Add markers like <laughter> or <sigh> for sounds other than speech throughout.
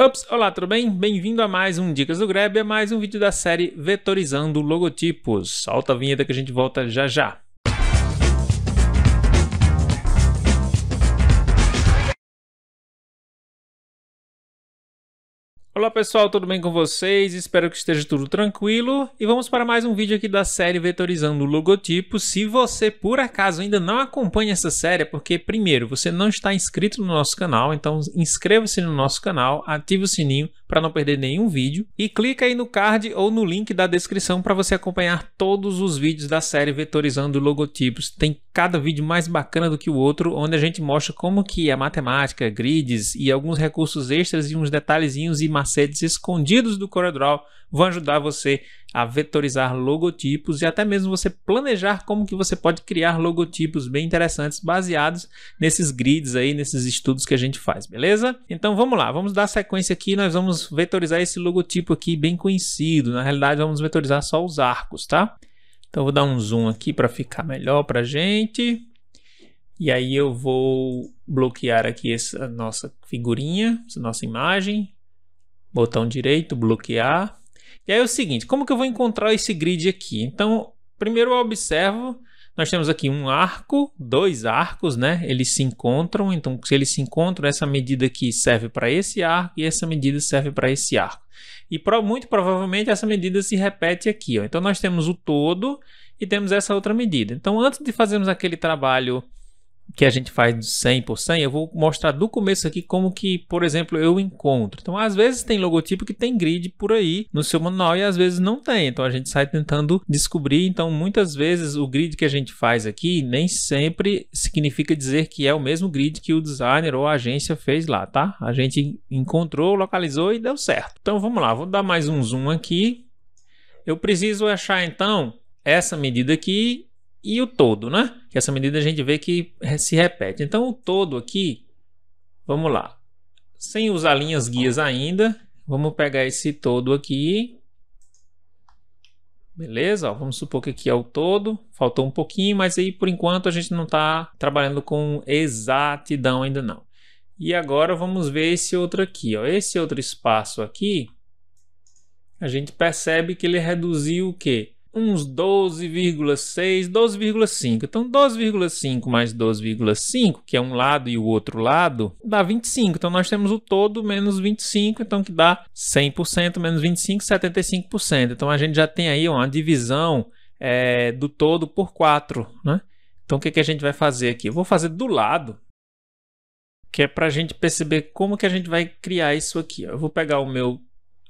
Ups, olá, tudo bem? Bem-vindo a mais um Dicas do Grab, a mais um vídeo da série Vetorizando Logotipos. Solta a vinheta que a gente volta já já. Olá pessoal, tudo bem com vocês? Espero que esteja tudo tranquilo e vamos para mais um vídeo aqui da série Vetorizando o Logotipo. Se você por acaso ainda não acompanha essa série, é porque primeiro, você não está inscrito no nosso canal, então inscreva-se no nosso canal, ative o sininho para não perder nenhum vídeo. E clica aí no card ou no link da descrição para você acompanhar todos os vídeos da série Vetorizando Logotipos. Tem cada vídeo mais bacana do que o outro, onde a gente mostra como que a é matemática, grids e alguns recursos extras e uns detalhezinhos e macetes escondidos do CorelDRAW vão ajudar você a vetorizar logotipos e até mesmo você planejar como que você pode criar logotipos bem interessantes baseados nesses grids aí, nesses estudos que a gente faz, beleza? Então vamos lá, vamos dar sequência aqui, nós vamos vetorizar esse logotipo aqui bem conhecido, na realidade vamos vetorizar só os arcos, tá? Então vou dar um zoom aqui para ficar melhor para gente. E aí eu vou bloquear aqui essa nossa figurinha, essa nossa imagem. Botão direito, bloquear. E aí é o seguinte, como que eu vou encontrar esse grid aqui? Então, primeiro eu observo, nós temos aqui um arco, dois arcos, né? Eles se encontram, então se eles se encontram, essa medida aqui serve para esse arco e essa medida serve para esse arco. E pro, muito provavelmente essa medida se repete aqui. Ó. Então nós temos o todo e temos essa outra medida. Então antes de fazermos aquele trabalho que a gente faz de 100 por 100, eu vou mostrar do começo aqui como que, por exemplo, eu encontro. Então, às vezes tem logotipo que tem grid por aí no seu manual e às vezes não tem. Então, a gente sai tentando descobrir. Então, muitas vezes o grid que a gente faz aqui nem sempre significa dizer que é o mesmo grid que o designer ou a agência fez lá, tá? A gente encontrou, localizou e deu certo. Então, vamos lá. Vou dar mais um zoom aqui. Eu preciso achar, então, essa medida aqui e o todo, né? Que essa medida a gente vê que se repete. Então, o todo aqui, vamos lá. Sem usar linhas guias ainda, vamos pegar esse todo aqui. Beleza? Ó, vamos supor que aqui é o todo. Faltou um pouquinho, mas aí por enquanto a gente não está trabalhando com exatidão ainda não. E agora vamos ver esse outro aqui. Ó. Esse outro espaço aqui, a gente percebe que ele reduziu o quê? uns 12,6, 12,5. Então, 12,5 mais 12,5, que é um lado e o outro lado, dá 25. Então, nós temos o todo menos 25, então que dá 100% menos 25, 75%. Então, a gente já tem aí uma divisão é, do todo por 4. Né? Então, o que, é que a gente vai fazer aqui? Eu vou fazer do lado, que é para a gente perceber como que a gente vai criar isso aqui. Ó. Eu vou pegar o meu,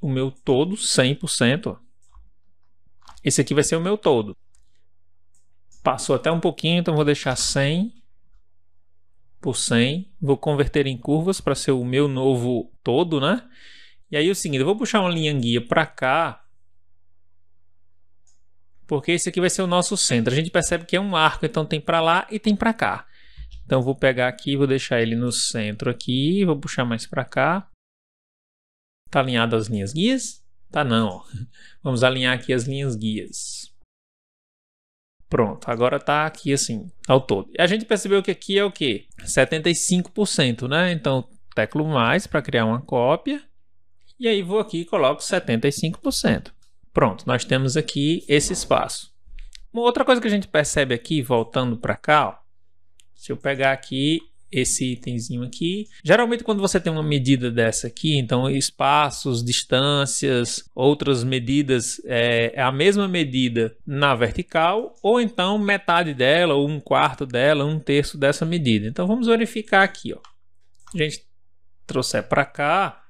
o meu todo, 100%, ó esse aqui vai ser o meu todo. Passou até um pouquinho, então vou deixar 100 por 100. Vou converter em curvas para ser o meu novo todo, né? E aí é o seguinte, eu vou puxar uma linha guia para cá, porque esse aqui vai ser o nosso centro. A gente percebe que é um arco, então tem para lá e tem para cá. Então vou pegar aqui, vou deixar ele no centro aqui, vou puxar mais para cá. Está alinhado as linhas guias. Tá não. <laughs> Vamos alinhar aqui as linhas guias. Pronto, agora tá aqui assim, ao todo. A gente percebeu que aqui é o quê? 75%, né? Então, teclo mais para criar uma cópia. E aí vou aqui e coloco 75%. Pronto, nós temos aqui esse espaço. Uma outra coisa que a gente percebe aqui, voltando para cá, ó, se eu pegar aqui esse itemzinho aqui. Geralmente, quando você tem uma medida dessa aqui, então espaços, distâncias, outras medidas, é, é, a mesma medida na vertical, ou então metade dela, ou um quarto dela, um terço dessa medida. Então, vamos verificar aqui. Ó. A gente trouxer para cá,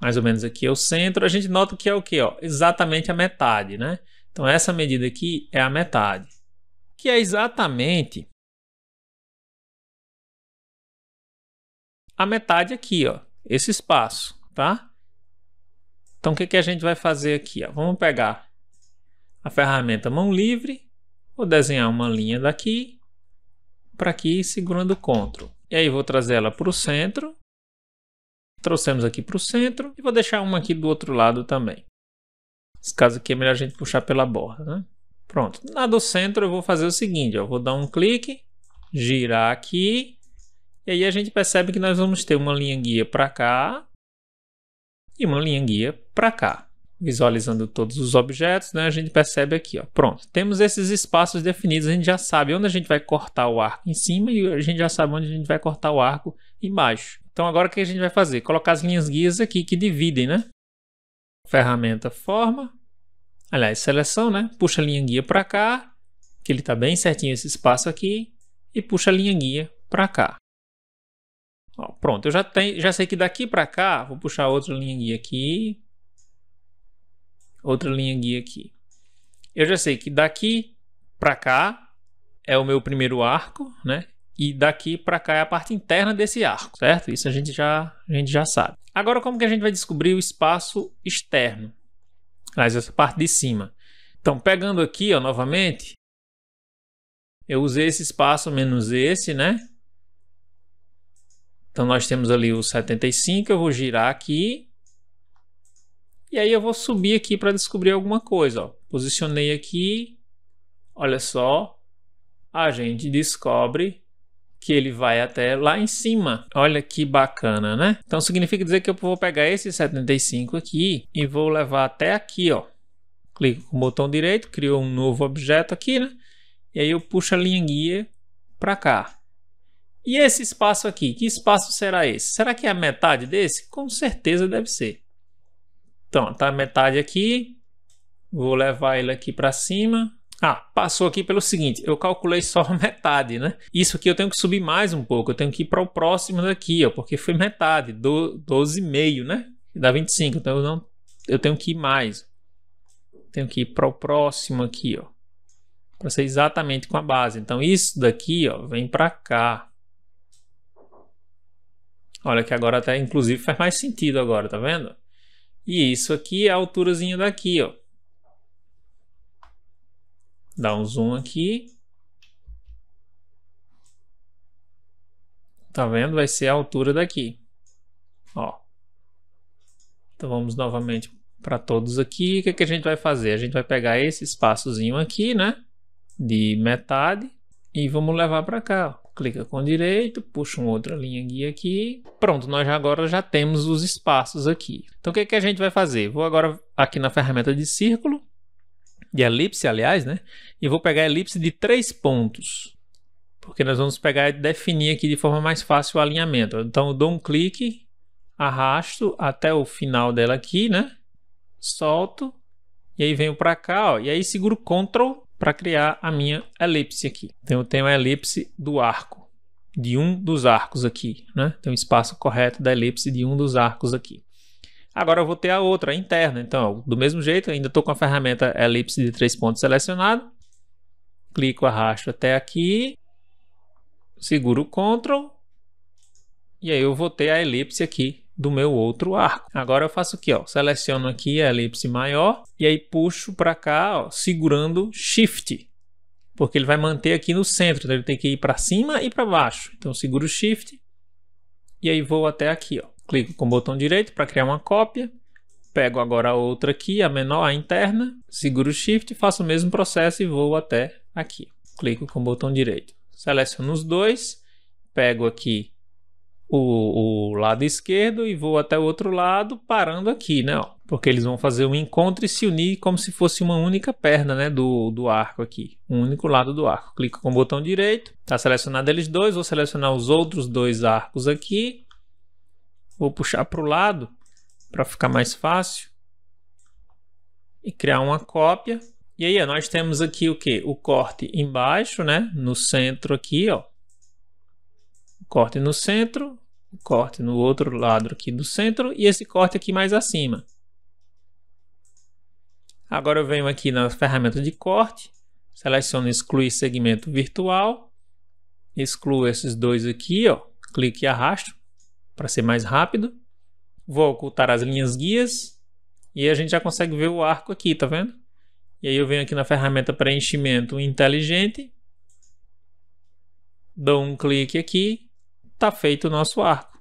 mais ou menos aqui é o centro, a gente nota que é o que? Ó, exatamente a metade, né? Então, essa medida aqui é a metade, que é exatamente a metade aqui, ó, esse espaço, tá? Então, o que, que a gente vai fazer aqui? Ó? Vamos pegar a ferramenta mão livre, vou desenhar uma linha daqui para aqui, segurando o CTRL. E aí, vou trazer ela para o centro. Trouxemos aqui para o centro e vou deixar uma aqui do outro lado também. Nesse caso aqui é melhor a gente puxar pela borda, né? Pronto. Na do centro eu vou fazer o seguinte, ó, eu vou dar um clique, girar aqui e aí a gente percebe que nós vamos ter uma linha guia para cá e uma linha guia para cá. Visualizando todos os objetos, né, a gente percebe aqui, ó, pronto. Temos esses espaços definidos, a gente já sabe onde a gente vai cortar o arco em cima e a gente já sabe onde a gente vai cortar o arco embaixo. Então agora o que a gente vai fazer? Colocar as linhas guias aqui que dividem, né? Ferramenta forma, aliás, seleção, né? Puxa a linha guia para cá, que ele está bem certinho esse espaço aqui, e puxa a linha guia para cá. Ó, pronto, eu já, tenho, já sei que daqui para cá, vou puxar outra linha guia aqui. Outra linha guia aqui. Eu já sei que daqui para cá é o meu primeiro arco, né? E daqui para cá é a parte interna desse arco, certo? Isso a gente, já, a gente já sabe. Agora, como que a gente vai descobrir o espaço externo? Mas essa parte de cima. Então, pegando aqui, ó, novamente, eu usei esse espaço menos esse, né? Então nós temos ali o 75, eu vou girar aqui. E aí eu vou subir aqui para descobrir alguma coisa, ó. Posicionei aqui. Olha só. A gente descobre que ele vai até lá em cima. Olha que bacana, né? Então significa dizer que eu vou pegar esse 75 aqui e vou levar até aqui, ó. Clico com o botão direito, criou um novo objeto aqui, né? E aí eu puxo a linha guia para cá. E esse espaço aqui, que espaço será esse? Será que é a metade desse? Com certeza deve ser. Então, tá a metade aqui. Vou levar ele aqui para cima. Ah, passou aqui pelo seguinte, eu calculei só metade, né? Isso aqui eu tenho que subir mais um pouco, eu tenho que ir para o próximo daqui, ó, porque foi metade, 12,5, né? Dá 25, então eu, não, eu tenho que ir mais. Tenho que ir para o próximo aqui, ó. Para ser exatamente com a base. Então isso daqui, ó, vem para cá. Olha que agora até inclusive faz mais sentido agora, tá vendo? E isso aqui é a alturazinha daqui, ó. Dá um zoom aqui. Tá vendo? Vai ser a altura daqui. Ó. Então vamos novamente para todos aqui. O que, é que a gente vai fazer? A gente vai pegar esse espaçozinho aqui, né? De metade. E vamos levar para cá, ó clica com o direito, puxa uma outra linha guia aqui. Pronto, nós agora já temos os espaços aqui. Então o que, é que a gente vai fazer? Vou agora aqui na ferramenta de círculo, de elipse, aliás, né? E vou pegar a elipse de três pontos. Porque nós vamos pegar e definir aqui de forma mais fácil o alinhamento. Então eu dou um clique, arrasto até o final dela aqui, né? Solto. E aí venho para cá, ó, e aí seguro Ctrl para criar a minha elipse aqui. Então eu tenho a elipse do arco, de um dos arcos aqui, né? Tem o espaço correto da elipse de um dos arcos aqui. Agora eu vou ter a outra, a interna. Então, do mesmo jeito, ainda estou com a ferramenta elipse de três pontos selecionada. Clico, arrasto até aqui. Seguro o Ctrl. E aí eu vou ter a elipse aqui do meu outro arco. Agora eu faço aqui, ó, seleciono aqui a elipse maior e aí puxo para cá, ó, segurando Shift, porque ele vai manter aqui no centro, então ele tem que ir para cima e para baixo. Então seguro Shift e aí vou até aqui, ó. Clico com o botão direito para criar uma cópia. Pego agora a outra aqui, a menor, a interna, seguro Shift, faço o mesmo processo e vou até aqui. Clico com o botão direito. Seleciono os dois, pego aqui o, o, lado esquerdo e vou até o outro lado, parando aqui, né? Ó, porque eles vão fazer um encontro e se unir como se fosse uma única perna, né? Do, do arco aqui, um único lado do arco. Clico com o botão direito, tá selecionado eles dois, vou selecionar os outros dois arcos aqui, vou puxar para o lado para ficar mais fácil e criar uma cópia. E aí, ó, nós temos aqui o que? O corte embaixo, né? No centro aqui, ó corte no centro, corte no outro lado aqui do centro e esse corte aqui mais acima. Agora eu venho aqui na ferramenta de corte, seleciono excluir segmento virtual, excluo esses dois aqui, ó, clique e arrasto para ser mais rápido. Vou ocultar as linhas guias e a gente já consegue ver o arco aqui, tá vendo? E aí eu venho aqui na ferramenta preenchimento inteligente, dou um clique aqui, tá feito o nosso arco.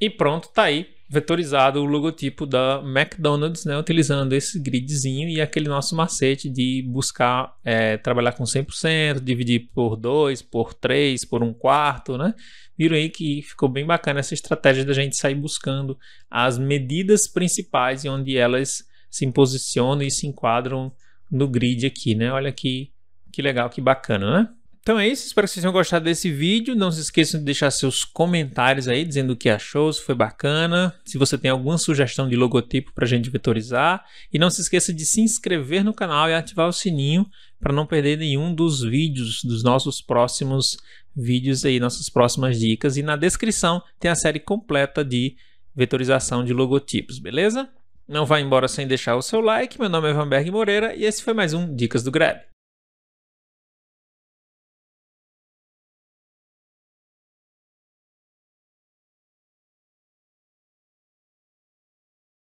E pronto, tá aí vetorizado o logotipo da McDonald's, né, utilizando esse gridzinho e aquele nosso macete de buscar é, trabalhar com 100%, dividir por 2, por 3, por 1 um quarto, né? Viram aí que ficou bem bacana essa estratégia da gente sair buscando as medidas principais e onde elas se posicionam e se enquadram no grid aqui, né? Olha que que legal, que bacana, né? Então é isso, espero que vocês tenham gostado desse vídeo. Não se esqueçam de deixar seus comentários aí, dizendo o que achou, se foi bacana, se você tem alguma sugestão de logotipo para a gente vetorizar. E não se esqueça de se inscrever no canal e ativar o sininho para não perder nenhum dos vídeos, dos nossos próximos vídeos aí, nossas próximas dicas. E na descrição tem a série completa de vetorização de logotipos, beleza? Não vá embora sem deixar o seu like. Meu nome é Vanberg Moreira e esse foi mais um Dicas do Grab.